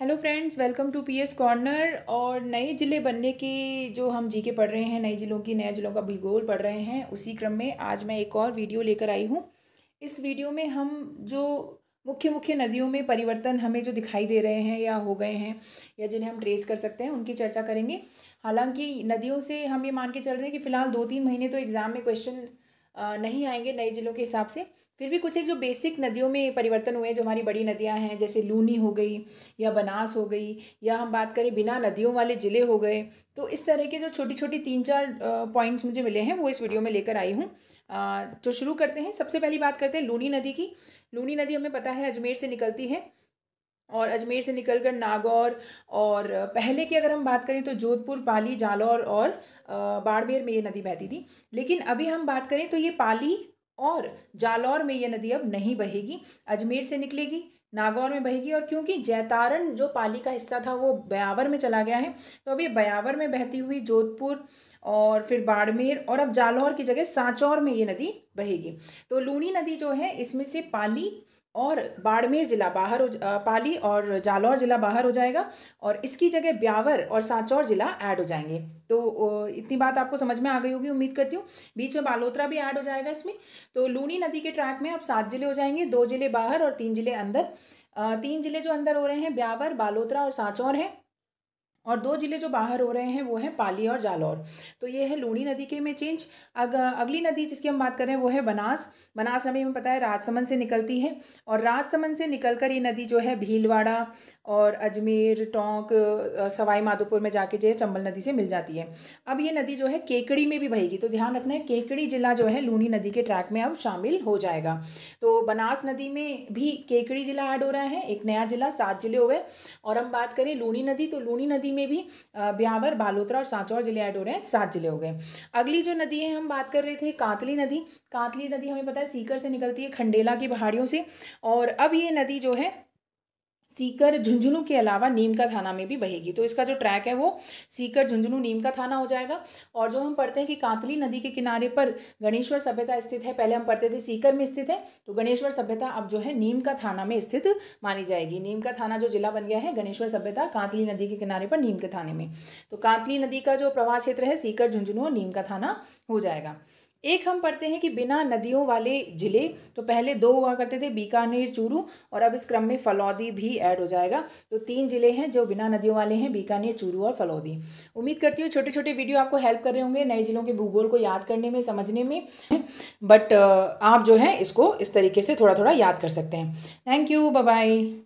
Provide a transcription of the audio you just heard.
hello friends welcome to PS corner और नए ज़िले बनने के जो हम जी के पढ़ रहे हैं नए ज़िलों की नए ज़िलों का भूगोल पढ़ रहे हैं उसी क्रम में आज मैं एक और वीडियो लेकर आई हूँ इस वीडियो में हम जो मुख्य मुख्य नदियों में परिवर्तन हमें जो दिखाई दे रहे हैं या हो गए हैं या जिन्हें हम ट्रेस कर सकते हैं उनकी चर्चा करेंगे हालांकि नदियों से हम ये मान के चल रहे हैं कि फ़िलहाल दो तीन महीने तो एग्ज़ाम में क्वेश्चन नहीं आएंगे नए जिलों के हिसाब से फिर भी कुछ एक जो बेसिक नदियों में परिवर्तन हुए हैं जो हमारी बड़ी नदियां हैं जैसे लूनी हो गई या बनास हो गई या हम बात करें बिना नदियों वाले ज़िले हो गए तो इस तरह के जो छोटी छोटी तीन चार पॉइंट्स मुझे मिले हैं वो इस वीडियो में लेकर आई हूँ तो शुरू करते हैं सबसे पहली बात करते हैं लूनी नदी की लूनी नदी हमें पता है अजमेर से निकलती है और अजमेर से निकलकर नागौर और पहले की अगर हम बात करें तो जोधपुर पाली जालौर और बाड़मेर में ये नदी बहती थी लेकिन अभी हम बात करें तो ये पाली और जालौर में ये नदी अब नहीं बहेगी अजमेर से निकलेगी नागौर में बहेगी और क्योंकि जैतारण जो पाली का हिस्सा था वो बयावर में चला गया है तो अभी बयावर में बहती हुई जोधपुर और फिर बाड़मेर और अब जालौर की जगह सांचौर में ये नदी बहेगी तो लूणी नदी जो है इसमें से पाली और बाड़मेर ज़िला बाहर हो पाली और जालौर ज़िला बाहर हो जाएगा और इसकी जगह ब्यावर और सांचौर ज़िला ऐड हो जाएंगे तो इतनी बात आपको समझ में आ गई होगी उम्मीद करती हूँ बीच में बालोतरा भी ऐड हो जाएगा इसमें तो लूनी नदी के ट्रैक में अब सात ज़िले हो जाएंगे दो ज़िले बाहर और तीन ज़िले अंदर तीन ज़िले जो अंदर हो रहे हैं ब्यावर बालोतरा और सांचौर हैं और दो ज़िले जो बाहर हो रहे हैं वो हैं पाली और जालौर तो ये है लूणी नदी के में चेंज अग अगली नदी जिसकी हम बात कर रहे हैं वो है बनास बनास हमें पता है राजसमंद से निकलती है और राजसमंद से निकल कर ये नदी जो है भीलवाड़ा और अजमेर टोंक सवाई माधोपुर में जाके जो है चंबल नदी से मिल जाती है अब ये नदी जो है केकड़ी में भी बहेगी तो ध्यान रखना है केकड़ी जिला जो है लूणी नदी के ट्रैक में अब शामिल हो जाएगा तो बनास नदी में भी केकड़ी जिला ऐड हो रहा है एक नया जिला सात जिले हो गए और हम बात करें लूणी नदी तो लूणी नदी में भी ब्यावर बालोतरा और सांचौर जिले ऐड हो रहे हैं सात जिले हो गए अगली जो नदी है हम बात कर रहे थे कांतली नदी कांतली नदी हमें पता है सीकर से निकलती है खंडेला की पहाड़ियों से और अब ये नदी जो है सीकर झुंझुनू के अलावा नीम का थाना में भी बहेगी तो इसका जो ट्रैक है वो सीकर झुंझुनू नीम का थाना हो जाएगा और जो हम पढ़ते हैं कि कांतली नदी के किनारे पर गणेश्वर सभ्यता स्थित है पहले हम पढ़ते थे सीकर में स्थित है तो गणेश्वर सभ्यता अब जो है नीम का थाना में स्थित मानी जाएगी नीम का थाना जो जिला बन गया है गणेश्वर सभ्यता कांतली नदी के किनारे पर नीम के थाने में तो कांतली नदी का जो प्रवाह क्षेत्र है सीकर झुंझुनू और नीम का थाना हो जाएगा एक हम पढ़ते हैं कि बिना नदियों वाले ज़िले तो पहले दो हुआ करते थे बीकानेर चूरू और अब इस क्रम में फलौदी भी ऐड हो जाएगा तो तीन ज़िले हैं जो बिना नदियों वाले हैं बीकानेर चूरू और फलौदी उम्मीद करती हूँ छोटे छोटे वीडियो आपको हेल्प कर रहे होंगे नए ज़िलों के भूगोल को याद करने में समझने में बट आप जो है इसको इस तरीके से थोड़ा थोड़ा याद कर सकते हैं थैंक यू बाय